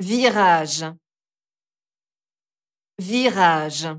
virage, virage.